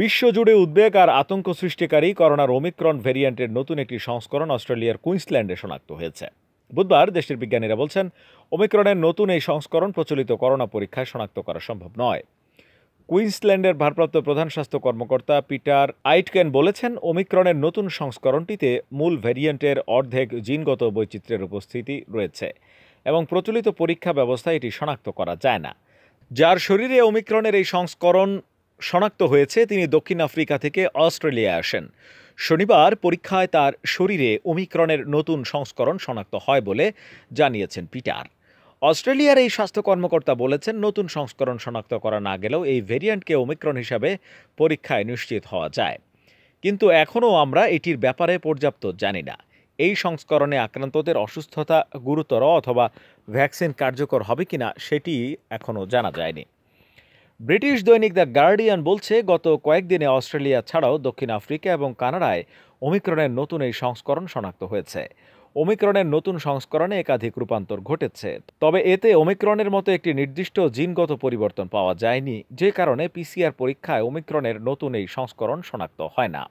বিশ্বজুড়ে উদ্বেগ আর আতঙ্ক সৃষ্টিকারী করোনার ওমিক্রন ভেরিয়েন্টের নতুন একটি সংস্করণ অস্ট্রেলিয়ার কুইন্সল্যান্ডে শনাক্ত হয়েছে বুধবার দেশটির বিজ্ঞানীরা বলছেন ওমিক্রনের নতুন এই সংস্করণ প্রচলিত করোনা পরীক্ষায় শনাক্ত করা সম্ভব নয় কুইন্সল্যান্ডের ভারপ্রাপ্ত প্রধান স্বাস্থ্য কর্মকর্তা পিটার আইটকেন বলেছেন ওমিক্রনের নতুন সংস্করণটিতে মূল ভ্যারিয়েন্টের অর্ধেক জিনগত বৈচিত্র্যের উপস্থিতি রয়েছে এবং প্রচলিত পরীক্ষা ব্যবস্থায় এটি শনাক্ত করা যায় না যার শরীরে ওমিক্রনের এই সংস্করণ শনাক্ত হয়েছে তিনি দক্ষিণ আফ্রিকা থেকে অস্ট্রেলিয়া আসেন শনিবার পরীক্ষায় তার শরীরে ওমিক্রনের নতুন সংস্করণ শনাক্ত হয় বলে জানিয়েছেন পিটার অস্ট্রেলিয়ার এই স্বাস্থ্য কর্মকর্তা বলেছেন নতুন সংস্করণ শনাক্ত করা না গেলেও এই ভেরিয়েন্টকে ওমিক্রন হিসাবে পরীক্ষায় নিশ্চিত হওয়া যায় কিন্তু এখনও আমরা এটির ব্যাপারে পর্যাপ্ত জানি না এই সংস্করণে আক্রান্তদের অসুস্থতা গুরুতর অথবা ভ্যাকসিন কার্যকর হবে কিনা সেটি এখনও জানা যায়নি ব্রিটিশ দৈনিক দ্য গার্ডিয়ান বলছে গত কয়েকদিনে অস্ট্রেলিয়া ছাড়াও দক্ষিণ আফ্রিকা এবং কানাডায় ওমিক্রনের নতুন এই সংস্করণ শনাক্ত হয়েছে ওমিক্রনের নতুন সংস্করণে একাধিক রূপান্তর ঘটেছে তবে এতে ওমিক্রনের মতো একটি নির্দিষ্ট জিনগত পরিবর্তন পাওয়া যায়নি যে কারণে পিসিআর পরীক্ষায় ওমিক্রনের নতুন এই সংস্করণ শনাক্ত হয় না